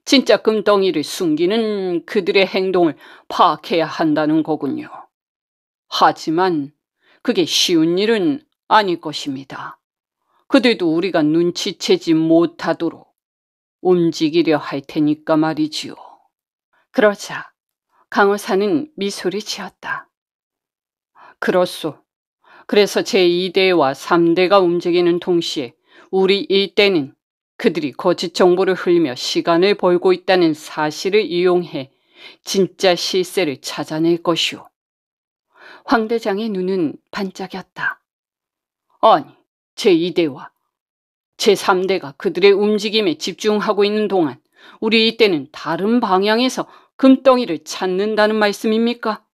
진짜 금덩이를 숨기는 그들의 행동을 파악해야 한다는 거군요. 하지만 그게 쉬운 일은 아닐 것입니다. 그들도 우리가 눈치채지 못하도록 움직이려 할 테니까 말이지요. 그러자 강호사는 미소를 지었다. 그렇소. 그래서 제2대와 3대가 움직이는 동시에 우리 일대는 그들이 거짓 정보를 흘리며 시간을 벌고 있다는 사실을 이용해 진짜 실세를 찾아낼 것이오. 황 대장의 눈은 반짝였다. 아니, 제2대와 제3대가 그들의 움직임에 집중하고 있는 동안 우리 이때는 다른 방향에서 금덩이를 찾는다는 말씀입니까?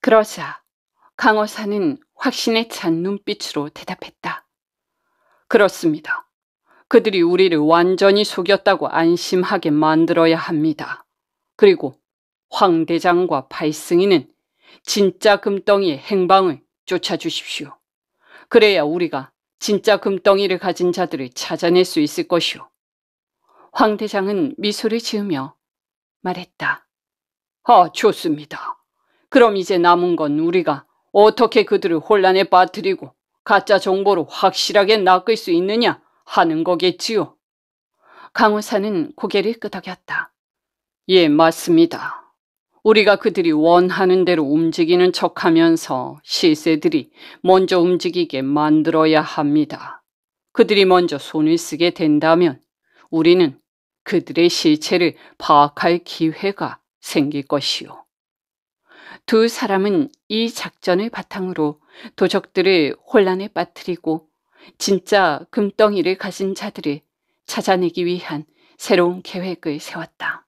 그러자 강호사는 확신에 찬 눈빛으로 대답했다. 그렇습니다. 그들이 우리를 완전히 속였다고 안심하게 만들어야 합니다. 그리고 황대장과 발승이는 진짜 금덩이의 행방을 쫓아주십시오. 그래야 우리가 진짜 금덩이를 가진 자들을 찾아낼 수 있을 것이오. 황대장은 미소를 지으며 말했다. 아, 좋습니다. 그럼 이제 남은 건 우리가 어떻게 그들을 혼란에 빠뜨리고 가짜 정보로 확실하게 낚을 수 있느냐 하는 거겠지요. 강호사는 고개를 끄덕였다. 예, 맞습니다. 우리가 그들이 원하는 대로 움직이는 척하면서 실세들이 먼저 움직이게 만들어야 합니다. 그들이 먼저 손을 쓰게 된다면 우리는 그들의 실체를 파악할 기회가 생길 것이요. 두 사람은 이 작전을 바탕으로 도적들을 혼란에 빠뜨리고 진짜 금덩이를 가진 자들을 찾아내기 위한 새로운 계획을 세웠다.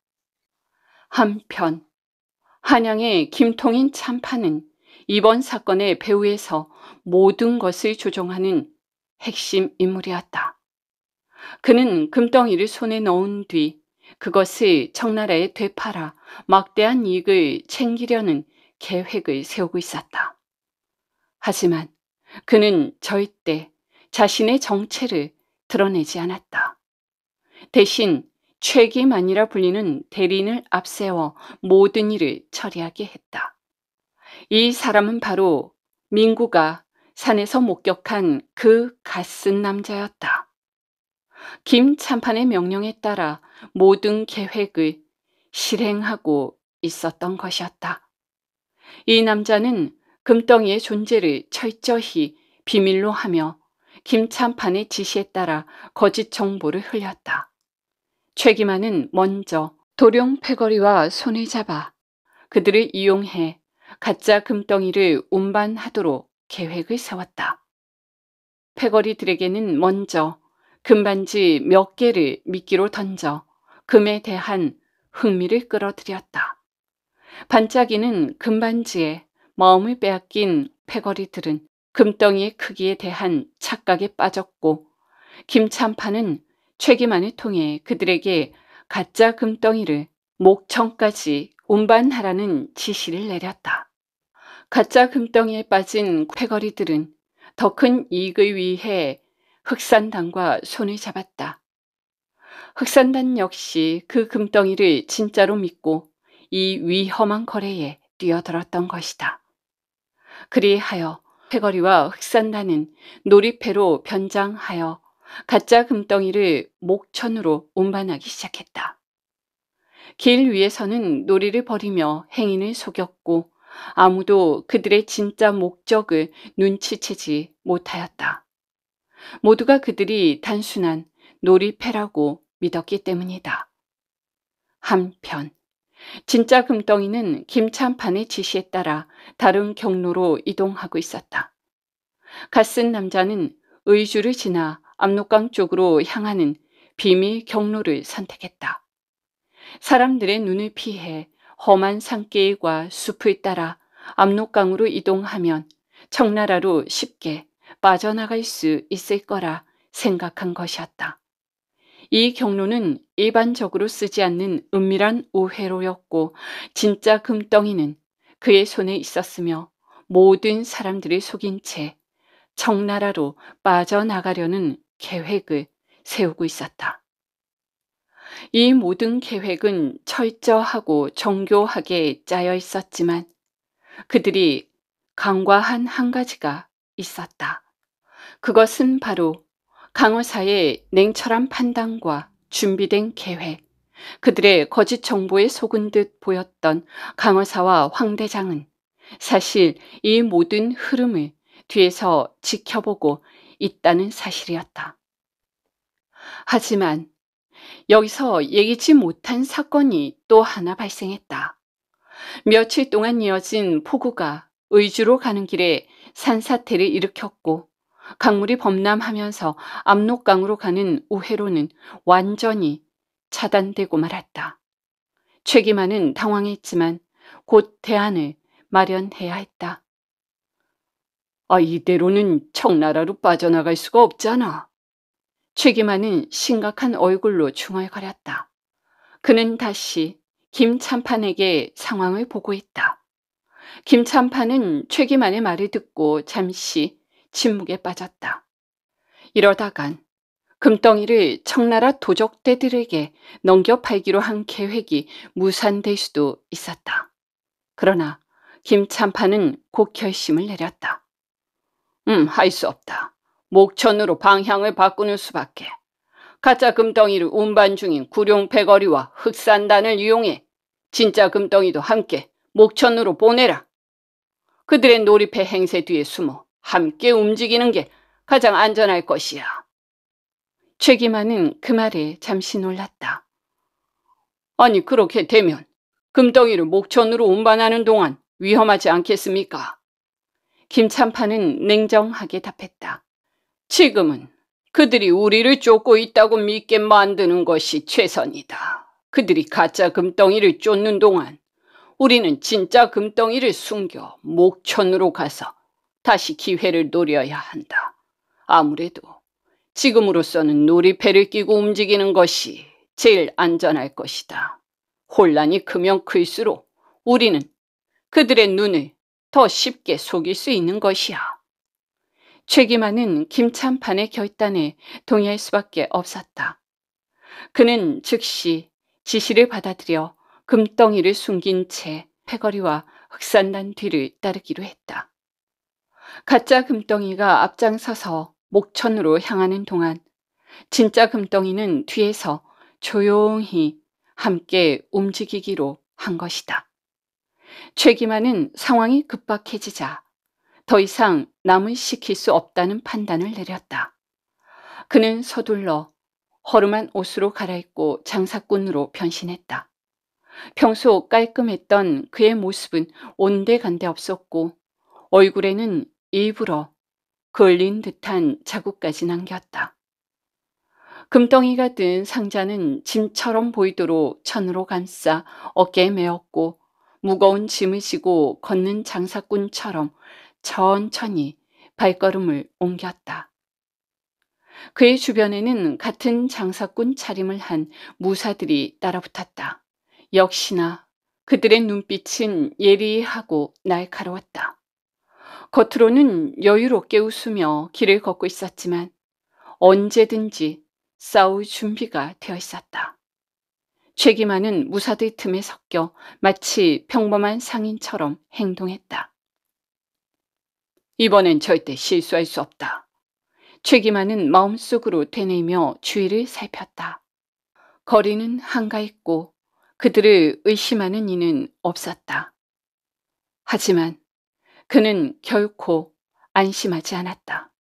한편 한양의 김통인 참판은 이번 사건의 배후에서 모든 것을 조종하는 핵심 인물이었다. 그는 금덩이를 손에 넣은 뒤 그것을 청나라에 되팔아 막대한 이익을 챙기려는 계획을 세우고 있었다. 하지만 그는 절대 자신의 정체를 드러내지 않았다. 대신 최기만이라 불리는 대리인을 앞세워 모든 일을 처리하게 했다. 이 사람은 바로 민구가 산에서 목격한 그가쓴 남자였다. 김 참판의 명령에 따라 모든 계획을 실행하고 있었던 것이었다. 이 남자는 금덩이의 존재를 철저히 비밀로 하며 김참판의 지시에 따라 거짓 정보를 흘렸다. 최기만은 먼저 도룡 패거리와 손을 잡아 그들을 이용해 가짜 금덩이를 운반하도록 계획을 세웠다. 패거리들에게는 먼저 금반지 몇 개를 미끼로 던져 금에 대한 흥미를 끌어들였다. 반짝이는 금반지에 마음을 빼앗긴 패거리들은 금덩이의 크기에 대한 착각에 빠졌고 김참판은 최기만을 통해 그들에게 가짜 금덩이를 목청까지 운반하라는 지시를 내렸다. 가짜 금덩이에 빠진 패거리들은 더 큰 이익을 위해 흑산단과 손을 잡았다. 흑산단 역시 그 금덩이를 진짜로 믿고 이 위험한 거래에 뛰어들었던 것이다. 그리하여 패거리와 흑산단은 놀이패로 변장하여 가짜 금덩이를 목천으로 운반하기 시작했다. 길 위에서는 놀이를 벌이며 행인을 속였고 아무도 그들의 진짜 목적을 눈치채지 못하였다. 모두가 그들이 단순한 놀이패라고 믿었기 때문이다. 한편 진짜 금덩이는 김찬판의 지시에 따라 다른 경로로 이동하고 있었다. 갓쓴 남자는 의주를 지나 압록강 쪽으로 향하는 비밀 경로를 선택했다. 사람들의 눈을 피해 험한 산길과 숲을 따라 압록강으로 이동하면 청나라로 쉽게 빠져나갈 수 있을 거라 생각한 것이었다. 이 경로는 일반적으로 쓰지 않는 은밀한 우회로였고 진짜 금덩이는 그의 손에 있었으며 모든 사람들을 속인 채 청나라로 빠져나가려는 계획을 세우고 있었다. 이 모든 계획은 철저하고 정교하게 짜여 있었지만 그들이 간과한 한 가지가 있었다. 그것은 바로 강호사의 냉철한 판단과 준비된 계획, 그들의 거짓 정보에 속은 듯 보였던 강호사와 황 대장은 사실 이 모든 흐름을 뒤에서 지켜보고 있다는 사실이었다. 하지만 여기서 얘기지 못한 사건이 또 하나 발생했다. 며칠 동안 이어진 폭우가 의주로 가는 길에 산사태를 일으켰고 강물이 범람하면서 압록강으로 가는 우회로는 완전히 차단되고 말았다. 최기만은 당황했지만 곧 대안을 마련해야 했다. 아, 이대로는 청나라로 빠져나갈 수가 없잖아. 최기만은 심각한 얼굴로 중얼거렸다. 그는 다시 김참판에게 상황을 보고 있다. 김참파는 최기만의 말을 듣고 잠시 침묵에 빠졌다. 이러다간 금덩이를 청나라 도적대들에게 넘겨 팔기로 한 계획이 무산될 수도 있었다. 그러나 김참파는곧 결심을 내렸다. 음, 할 수 없다. 목천으로 방향을 바꾸는 수밖에. 가짜 금덩이를 운반 중인 구룡패거리와 흑산단을 이용해 진짜 금덩이도 함께 목천으로 보내라. 그들의 놀이패 행세 뒤에 숨어 함께 움직이는 게 가장 안전할 것이야. 최기만은 그 말에 잠시 놀랐다. 아니 그렇게 되면 금덩이를 목천으로 운반하는 동안 위험하지 않겠습니까? 김참판은 냉정하게 답했다. 지금은 그들이 우리를 쫓고 있다고 믿게 만드는 것이 최선이다. 그들이 가짜 금덩이를 쫓는 동안 우리는 진짜 금덩이를 숨겨 목천으로 가서 다시 기회를 노려야 한다. 아무래도 지금으로서는 놀이패를 끼고 움직이는 것이 제일 안전할 것이다. 혼란이 크면 클수록 우리는 그들의 눈을 더 쉽게 속일 수 있는 것이야. 최기만은 김찬판의 결단에 동의할 수밖에 없었다. 그는 즉시 지시를 받아들여 금덩이를 숨긴 채 패거리와 흑산난 뒤를 따르기로 했다. 가짜 금덩이가 앞장서서 목천으로 향하는 동안 진짜 금덩이는 뒤에서 조용히 함께 움직이기로 한 것이다. 최기만은 상황이 급박해지자 더 이상 남을 시킬 수 없다는 판단을 내렸다. 그는 서둘러 허름한 옷으로 갈아입고 장사꾼으로 변신했다. 평소 깔끔했던 그의 모습은 온데간데 없었고 얼굴에는 일부러 걸린 듯한 자국까지 남겼다. 금덩이가 든 상자는 짐처럼 보이도록 천으로 감싸 어깨에 메었고 무거운 짐을 지고 걷는 장사꾼처럼 천천히 발걸음을 옮겼다. 그의 주변에는 같은 장사꾼 차림을 한 무사들이 따라붙었다. 역시나 그들의 눈빛은 예리하고 날카로웠다. 겉으로는 여유롭게 웃으며 길을 걷고 있었지만 언제든지 싸울 준비가 되어 있었다. 최기만은 무사들 틈에 섞여 마치 평범한 상인처럼 행동했다. 이번엔 절대 실수할 수 없다. 최기만은 마음속으로 되뇌며 주위를 살폈다. 거리는 한가했고 그들을 의심하는 이는 없었다. 하지만 그는 결코 안심하지 않았다.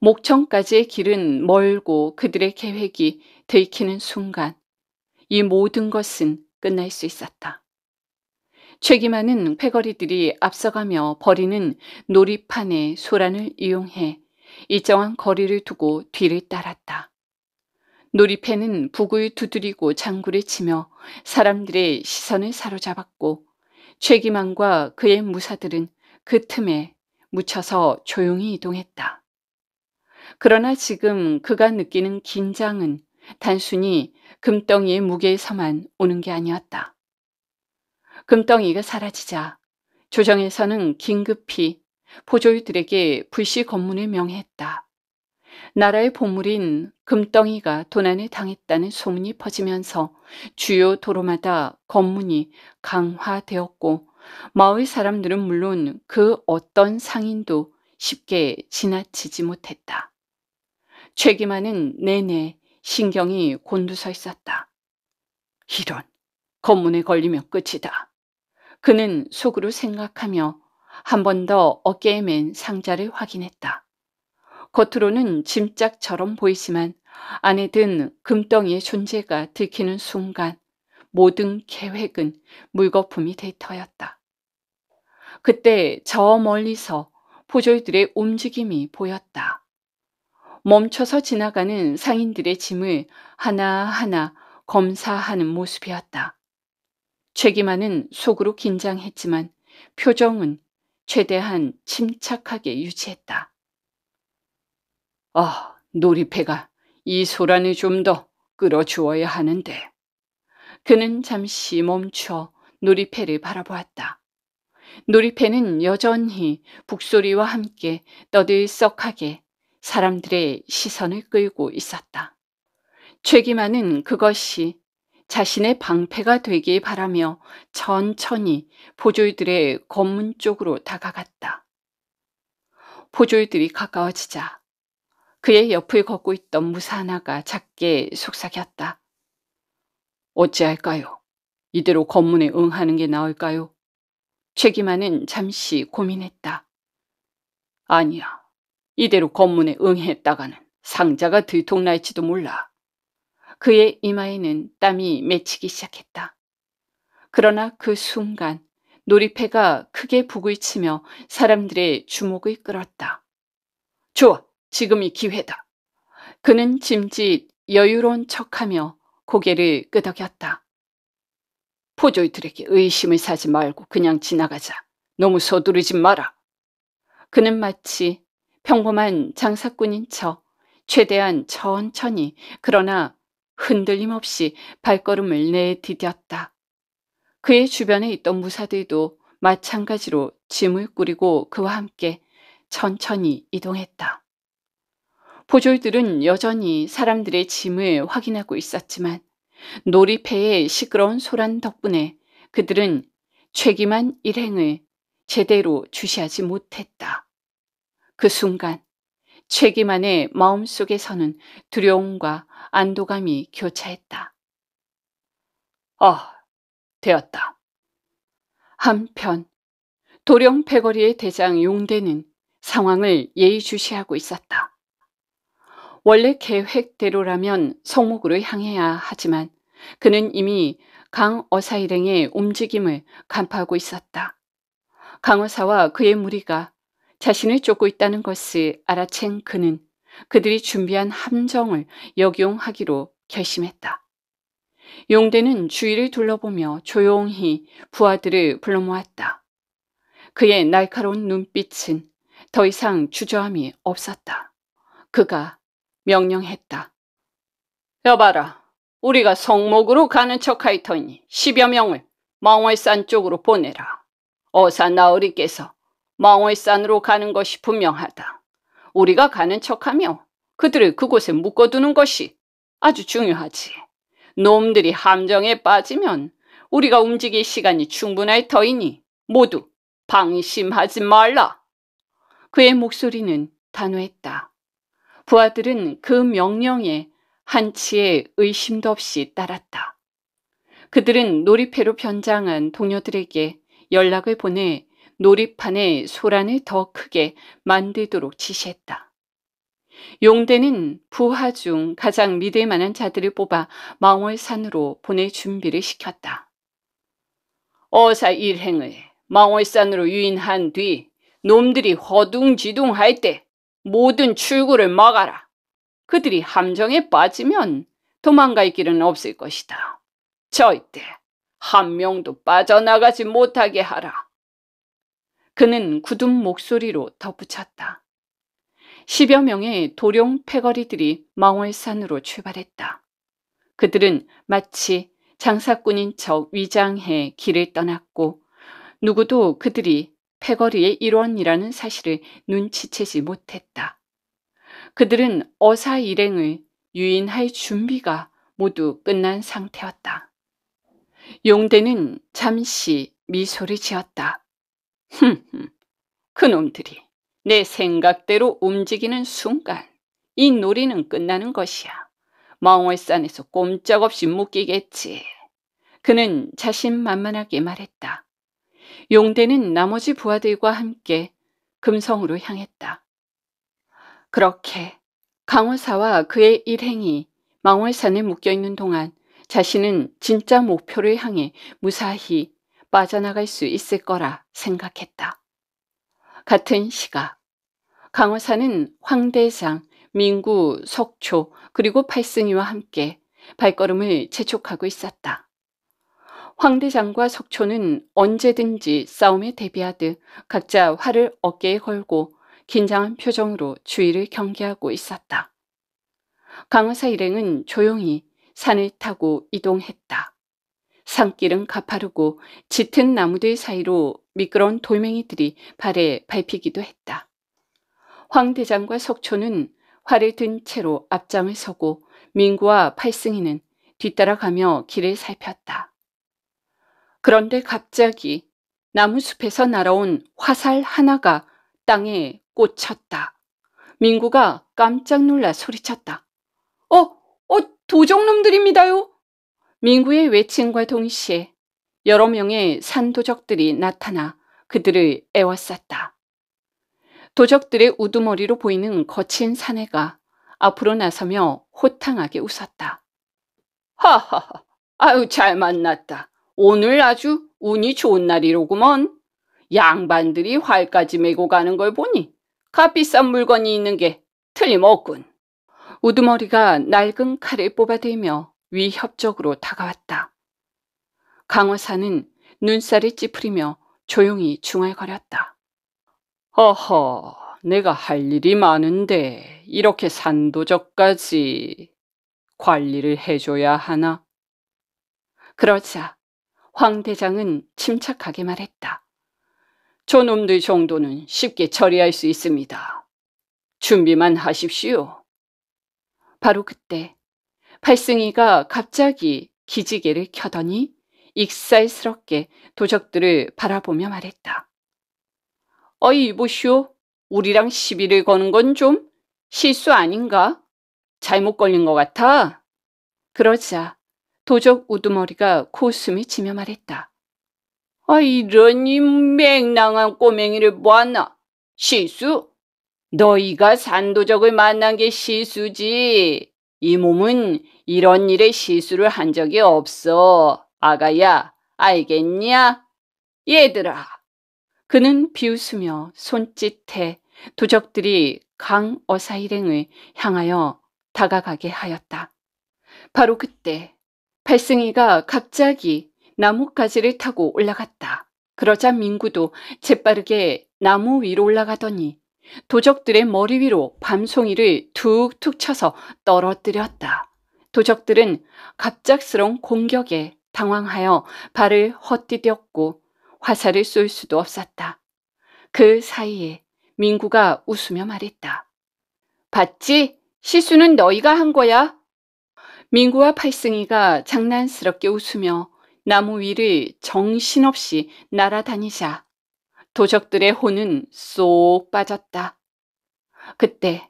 목청까지의 길은 멀고 그들의 계획이 들키는 순간 이 모든 것은 끝날 수 있었다. 최기만은 패거리들이 앞서가며 버리는 놀이판의 소란을 이용해 일정한 거리를 두고 뒤를 따랐다. 놀이패는 북을 두드리고 장구를 치며 사람들의 시선을 사로잡았고 최기만과 그의 무사들은 그 틈에 묻혀서 조용히 이동했다. 그러나 지금 그가 느끼는 긴장은 단순히 금덩이의 무게에서만 오는 게 아니었다. 금덩이가 사라지자 조정에서는 긴급히 보조졸들에게 불시 검문을 명했다. 나라의 보물인 금덩이가 도난에 당했다는 소문이 퍼지면서 주요 도로마다 검문이 강화되었고 마을 사람들은 물론 그 어떤 상인도 쉽게 지나치지 못했다. 최기만은 내내 신경이 곤두서 있었다. 이런, 검문에 걸리면 끝이다. 그는 속으로 생각하며 한 번 더 어깨에 맨 상자를 확인했다. 겉으로는 짐짝처럼 보이지만 안에 든 금덩이의 존재가 들키는 순간 모든 계획은 물거품이 되터였다. 그때 저 멀리서 포졸들의 움직임이 보였다. 멈춰서 지나가는 상인들의 짐을 하나하나 검사하는 모습이었다. 최기만은 속으로 긴장했지만 표정은 최대한 침착하게 유지했다. 아, 놀이패가 이 소란을 좀 더 끌어주어야 하는데. 그는 잠시 멈춰 놀이패를 바라보았다. 놀이패는 여전히 북소리와 함께 떠들썩하게 사람들의 시선을 끌고 있었다. 최기만은 그것이 자신의 방패가 되길 바라며 천천히 포졸들의 검문 쪽으로 다가갔다. 포졸들이 가까워지자 그의 옆을 걷고 있던 무사 하나가 작게 속삭였다. 어찌할까요? 이대로 검문에 응하는 게 나을까요? 최기만은 잠시 고민했다. 아니야. 이대로 검문에 응했다가는 상자가 들통날지도 몰라. 그의 이마에는 땀이 맺히기 시작했다. 그러나 그 순간 놀이패가 크게 북을 치며 사람들의 주목을 끌었다. 좋아, 지금이 기회다. 그는 짐짓 여유로운 척하며 고개를 끄덕였다. 포졸들에게 의심을 사지 말고 그냥 지나가자. 너무 서두르지 마라. 그는 마치 평범한 장사꾼인 척 최대한 천천히 그러나 흔들림 없이 발걸음을 내디뎠다. 그의 주변에 있던 무사들도 마찬가지로 짐을 꾸리고 그와 함께 천천히 이동했다. 포졸들은 여전히 사람들의 짐을 확인하고 있었지만 놀이패의 시끄러운 소란 덕분에 그들은 최기만 일행을 제대로 주시하지 못했다. 그 순간 최기만의 마음속에서는 두려움과 안도감이 교차했다. 아, 되었다. 한편 도령 패거리의 대장 용대는 상황을 예의주시하고 있었다. 원래 계획대로라면 성목으로 향해야 하지만 그는 이미 강어사 일행의 움직임을 간파하고 있었다. 강어사와 그의 무리가 자신을 쫓고 있다는 것을 알아챈 그는 그들이 준비한 함정을 역용하기로 결심했다. 용대는 주위를 둘러보며 조용히 부하들을 불러 모았다. 그의 날카로운 눈빛은 더 이상 주저함이 없었다. 그가 명령했다. 여봐라. 우리가 성목으로 가는 척할 터니 십여 명을 망월산 쪽으로 보내라. 어사 나으리께서 망월산으로 가는 것이 분명하다. 우리가 가는 척하며 그들을 그곳에 묶어두는 것이 아주 중요하지. 놈들이 함정에 빠지면 우리가 움직일 시간이 충분할 터이니 모두 방심하지 말라. 그의 목소리는 단호했다. 부하들은 그 명령에 한치의 의심도 없이 따랐다. 그들은 놀이패로 변장한 동료들에게 연락을 보내 놀이판에 소란을 더 크게 만들도록 지시했다. 용대는 부하 중 가장 믿을 만한 자들을 뽑아 망월산으로 보낼 준비를 시켰다. 어사 일행을 망월산으로 유인한 뒤 놈들이 허둥지둥할 때 모든 출구를 막아라. 그들이 함정에 빠지면 도망갈 길은 없을 것이다. 절대 한 명도 빠져나가지 못하게 하라. 그는 굳은 목소리로 덧붙였다. 십여 명의 도룡 패거리들이 망월산으로 출발했다. 그들은 마치 장사꾼인 척 위장해 길을 떠났고 누구도 그들이 패거리의 일원이라는 사실을 눈치채지 못했다. 그들은 어사 일행을 유인할 준비가 모두 끝난 상태였다. 용대는 잠시 미소를 지었다. 흠흠, 그놈들이 내 생각대로 움직이는 순간 이 놀이는 끝나는 것이야. 망월산에서 꼼짝없이 묶이겠지. 그는 자신만만하게 말했다. 용대는 나머지 부하들과 함께 금성으로 향했다. 그렇게 강호사와 그의 일행이 망월산에 묶여있는 동안 자신은 진짜 목표를 향해 무사히 빠져나갈 수 있을 거라 생각했다. 같은 시각, 강호사는 황대장, 민구, 석초 그리고 팔승이와 함께 발걸음을 재촉하고 있었다. 황대장과 석초는 언제든지 싸움에 대비하듯 각자 활을 어깨에 걸고 긴장한 표정으로 주위를 경계하고 있었다. 강의사 일행은 조용히 산을 타고 이동했다. 산길은 가파르고 짙은 나무들 사이로 미끄러운 돌멩이들이 발에 밟히기도 했다. 황대장과 석초는 활을 든 채로 앞장을 서고 민구와 팔승이는 뒤따라가며 길을 살폈다. 그런데 갑자기 나무숲에서 날아온 화살 하나가 땅에 꽂혔다. 민구가 깜짝 놀라 소리쳤다. 어, 어, 도적놈들입니다요. 민구의 외침과 동시에 여러 명의 산도적들이 나타나 그들을 애워쌌다. 도적들의 우두머리로 보이는 거친 사내가 앞으로 나서며 호탕하게 웃었다. 하하하, 아유 잘 만났다. 오늘 아주 운이 좋은 날이로구먼. 양반들이 활까지 메고 가는 걸 보니 값비싼 물건이 있는 게 틀림없군. 우두머리가 낡은 칼을 뽑아대며 위협적으로 다가왔다. 강호사는 눈살이 찌푸리며 조용히 중얼거렸다. 어허, 내가 할 일이 많은데 이렇게 산도적까지 관리를 해줘야 하나? 그러자 황 대장은 침착하게 말했다. 저놈들 정도는 쉽게 처리할 수 있습니다. 준비만 하십시오. 바로 그때 팔승이가 갑자기 기지개를 켜더니 익살스럽게 도적들을 바라보며 말했다. 어이 보시오. 우리랑 시비를 거는 건 좀 실수 아닌가? 잘못 걸린 것 같아. 그러자 도적 우두머리가 코웃음이 치며 말했다. 아 이런 이 맹랑한 꼬맹이를 보았나? 시수? 너희가 산도적을 만난 게 시수지. 이 몸은 이런 일에 시수를 한 적이 없어. 아가야, 알겠냐? 얘들아. 그는 비웃으며 손짓해 도적들이 강어사일행을 향하여 다가가게 하였다. 바로 그때 팔승이가 갑자기 나뭇가지를 타고 올라갔다. 그러자 민구도 재빠르게 나무 위로 올라가더니 도적들의 머리 위로 밤송이를 툭툭 쳐서 떨어뜨렸다. 도적들은 갑작스러운 공격에 당황하여 발을 헛디뎠고 화살을 쏠 수도 없었다. 그 사이에 민구가 웃으며 말했다. 봤지? 시수는 너희가 한 거야. 민구와 팔승이가 장난스럽게 웃으며 나무 위를 정신없이 날아다니자 도적들의 혼은 쏙 빠졌다. 그때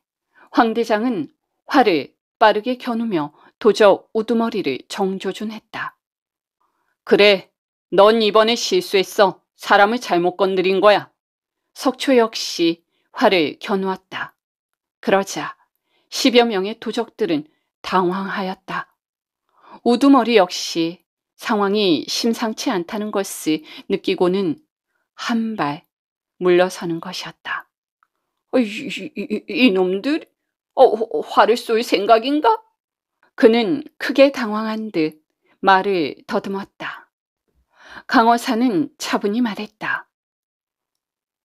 황대장은 활을 빠르게 겨누며 도적 우두머리를 정조준했다. 그래, 넌 이번에 실수했어. 사람을 잘못 건드린 거야. 석초 역시 활을 겨누었다. 그러자 십여 명의 도적들은 당황하였다. 우두머리 역시 상황이 심상치 않다는 것을 느끼고는 한 발 물러서는 것이었다. 어, 이, 이, 이놈들 어, 화를 쏠 생각인가? 그는 크게 당황한 듯 말을 더듬었다. 강어사는 차분히 말했다.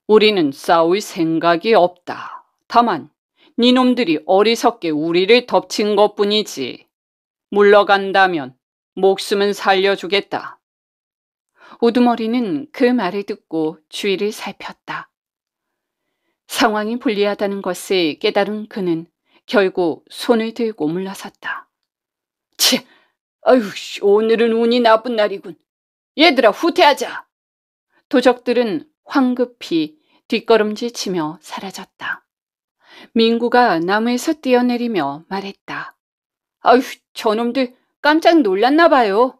우리는 싸울 생각이 없다. 다만 니놈들이 어리석게 우리를 덮친 것뿐이지. 물러간다면 목숨은 살려주겠다. 우두머리는 그 말을 듣고 주위를 살폈다. 상황이 불리하다는 것을 깨달은 그는 결국 손을 들고 물러섰다. 치, 아휴 오늘은 운이 나쁜 날이군. 얘들아, 후퇴하자. 도적들은 황급히 뒷걸음질 치며 사라졌다. 민구가 나무에서 뛰어내리며 말했다. 아휴, 저놈들 깜짝 놀랐나 봐요.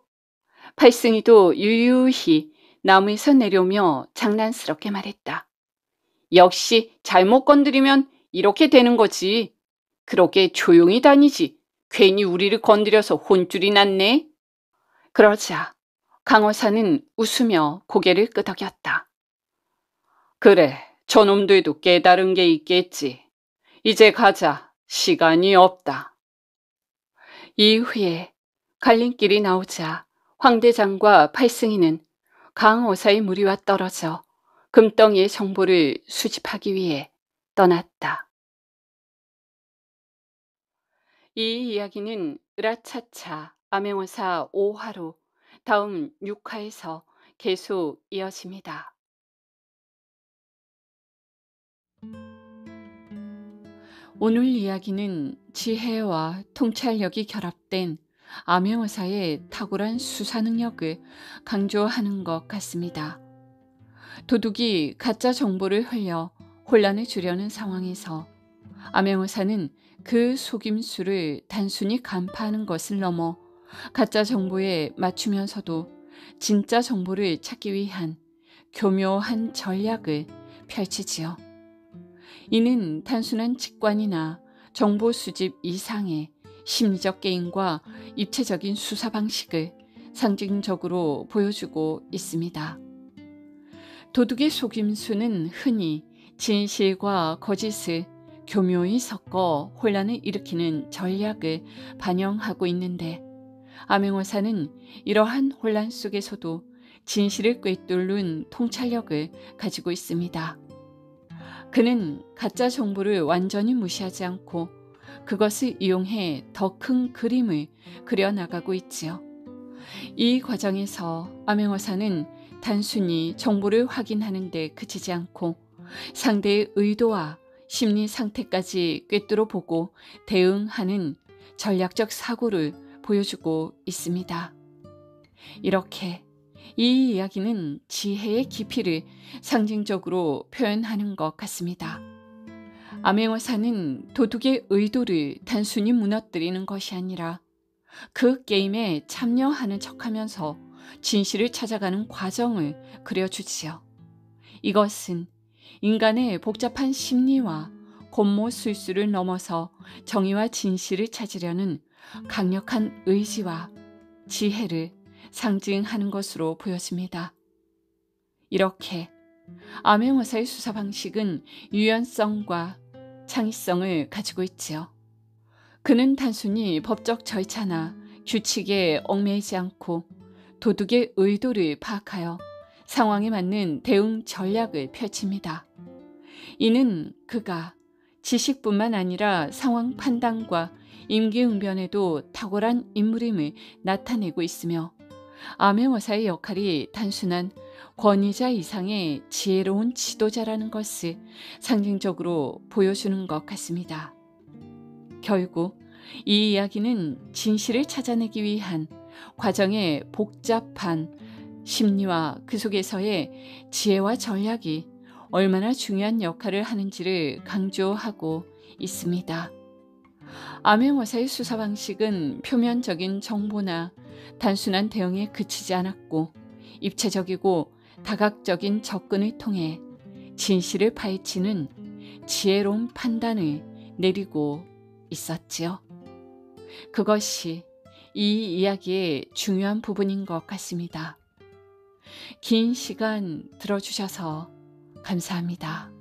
팔승이도 유유히 나무에서 내려오며 장난스럽게 말했다. 역시 잘못 건드리면 이렇게 되는 거지. 그렇게 조용히 다니지. 괜히 우리를 건드려서 혼쭐이 났네. 그러자 강호사는 웃으며 고개를 끄덕였다. 그래, 저놈들도 깨달은 게 있겠지. 이제 가자. 시간이 없다. 이후에 갈림길이 나오자 황대장과 팔승이는 강호사의 무리와 떨어져 금덩이의 정보를 수집하기 위해 떠났다. 이 이야기는 으라차차 암행어사 5화로 다음 6화에서 계속 이어집니다. 오늘 이야기는 지혜와 통찰력이 결합된 암행어사의 탁월한 수사 능력을 강조하는 것 같습니다. 도둑이 가짜 정보를 흘려 혼란을 주려는 상황에서 암행어사는 그 속임수를 단순히 간파하는 것을 넘어 가짜 정보에 맞추면서도 진짜 정보를 찾기 위한 교묘한 전략을 펼치지요. 이는 단순한 직관이나 정보 수집 이상의 심리적 게임과 입체적인 수사 방식을 상징적으로 보여주고 있습니다. 도둑의 속임수는 흔히 진실과 거짓을 교묘히 섞어 혼란을 일으키는 전략을 반영하고 있는데 암행어사는 이러한 혼란 속에서도 진실을 꿰뚫는 통찰력을 가지고 있습니다. 그는 가짜 정보를 완전히 무시하지 않고 그것을 이용해 더 큰 그림을 그려나가고 있지요. 이 과정에서 암행어사는 단순히 정보를 확인하는 데 그치지 않고 상대의 의도와 심리 상태까지 꿰뚫어 보고 대응하는 전략적 사고를 보여주고 있습니다. 이렇게 이 이야기는 지혜의 깊이를 상징적으로 표현하는 것 같습니다. 암행어사는 도둑의 의도를 단순히 무너뜨리는 것이 아니라 그 게임에 참여하는 척하면서 진실을 찾아가는 과정을 그려주지요. 이것은 인간의 복잡한 심리와 곤모술수를 넘어서 정의와 진실을 찾으려는 강력한 의지와 지혜를 상징하는 것으로 보여집니다. 이렇게 암행어사의 수사 방식은 유연성과 창의성을 가지고 있지요. 그는 단순히 법적 절차나 규칙에 얽매이지 않고 도둑의 의도를 파악하여 상황에 맞는 대응 전략을 펼칩니다. 이는 그가 지식뿐만 아니라 상황 판단과 임기응변에도 탁월한 인물임을 나타내고 있으며 암행어사의 역할이 단순한 권위자 이상의 지혜로운 지도자라는 것을 상징적으로 보여주는 것 같습니다. 결국 이 이야기는 진실을 찾아내기 위한 과정의 복잡한 심리와 그 속에서의 지혜와 전략이 얼마나 중요한 역할을 하는지를 강조하고 있습니다. 암행어사의 수사 방식은 표면적인 정보나 단순한 대응에 그치지 않았고 입체적이고 다각적인 접근을 통해 진실을 파헤치는 지혜로운 판단을 내리고 있었지요. 그것이 이 이야기의 중요한 부분인 것 같습니다. 긴 시간 들어주셔서 감사합니다.